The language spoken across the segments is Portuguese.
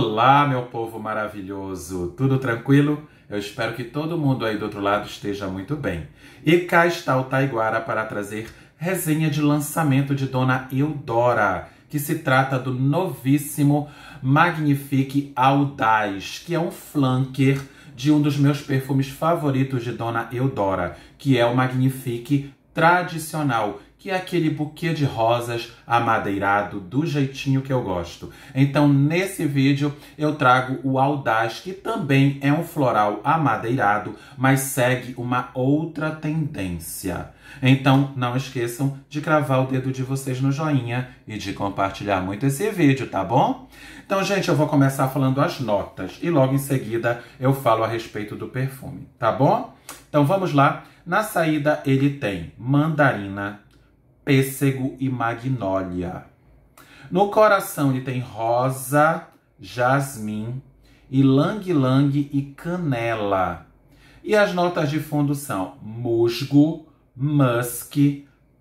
Olá, meu povo maravilhoso! Tudo tranquilo? Eu espero que todo mundo aí do outro lado esteja muito bem. E cá está o Taiguara para trazer resenha de lançamento de Dona Eudora, que se trata do novíssimo Magnifique Audaz, que é um flanker de um dos meus perfumes favoritos de Dona Eudora, que é o Magnifique Tradicional, que é aquele buquê de rosas amadeirado do jeitinho que eu gosto. Então, nesse vídeo, eu trago o Audaz, que também é um floral amadeirado, mas segue uma outra tendência. Então, não esqueçam de cravar o dedo de vocês no joinha e de compartilhar muito esse vídeo, tá bom? Então, gente, eu vou começar falando as notas e logo em seguida eu falo a respeito do perfume, tá bom? Então, vamos lá. Na saída, ele tem mandarina, pêssego e magnólia. No coração ele tem rosa, jasmim, ylang-ylang e canela. E as notas de fundo são musgo, musk,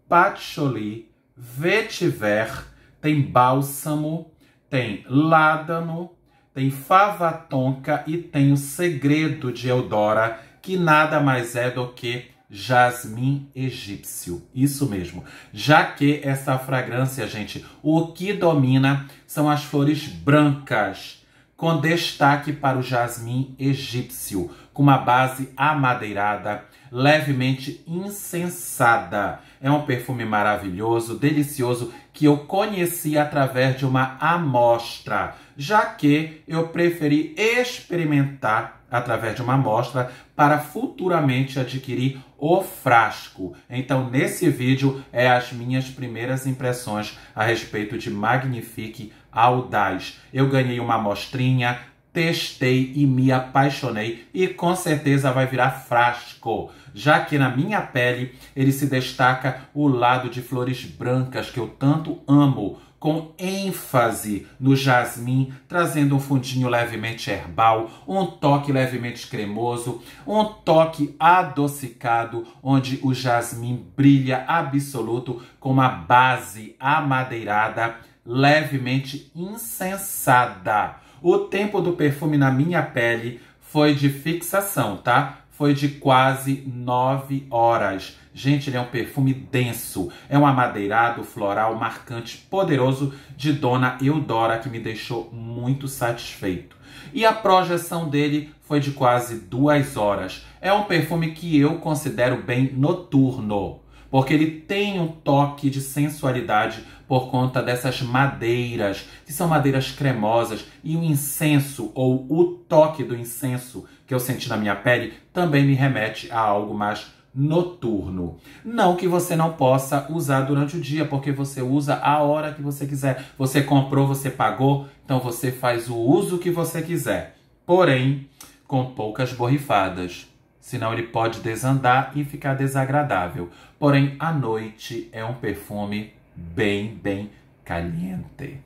patchouli, vetiver, tem bálsamo, tem ládano, tem fava tonka e tem o segredo de Eudora, que nada mais é do que jasmim egípcio. Isso mesmo. Já que essa fragrância, gente, o que domina são as flores brancas com destaque para o jasmim egípcio, com uma base amadeirada, levemente incensada. É um perfume maravilhoso, delicioso, que eu conheci através de uma amostra, já que eu preferi experimentar através de uma amostra para futuramente adquirir o frasco. Então, nesse vídeo é as minhas primeiras impressões a respeito de Magnifique audaz. Eu ganhei uma amostrinha, testei e me apaixonei e com certeza vai virar frasco, já que na minha pele ele se destaca o lado de flores brancas que eu tanto amo, com ênfase no jasmim, trazendo um fundinho levemente herbal, um toque levemente cremoso, um toque adocicado, onde o jasmim brilha absoluto com uma base amadeirada levemente insensada. O tempo do perfume na minha pele foi de fixação, tá? Foi de quase nove horas. Gente, ele é um perfume denso, é um amadeirado floral marcante, poderoso de Dona Eudora, que me deixou muito satisfeito. E a projeção dele foi de quase duas horas. É um perfume que eu considero bem noturno, porque ele tem um toque de sensualidade por conta dessas madeiras, que são madeiras cremosas, e o incenso ou o toque do incenso que eu senti na minha pele também me remete a algo mais noturno. Não que você não possa usar durante o dia, porque você usa a hora que você quiser. Você comprou, você pagou, então você faz o uso que você quiser. Porém, com poucas borrifadas. Senão ele pode desandar e ficar desagradável. Porém, à noite é um perfume bem, bem caliente.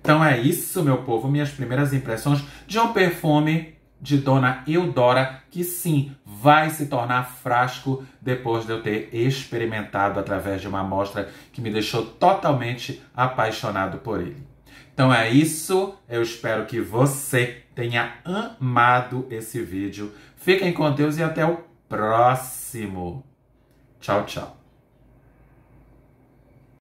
Então é isso, meu povo, minhas primeiras impressões de um perfume de Dona Eudora, que sim, vai se tornar frasco depois de eu ter experimentado através de uma amostra que me deixou totalmente apaixonado por ele. Então é isso, eu espero que você tenha amado esse vídeo. Fiquem com Deus e até o próximo. Tchau, tchau.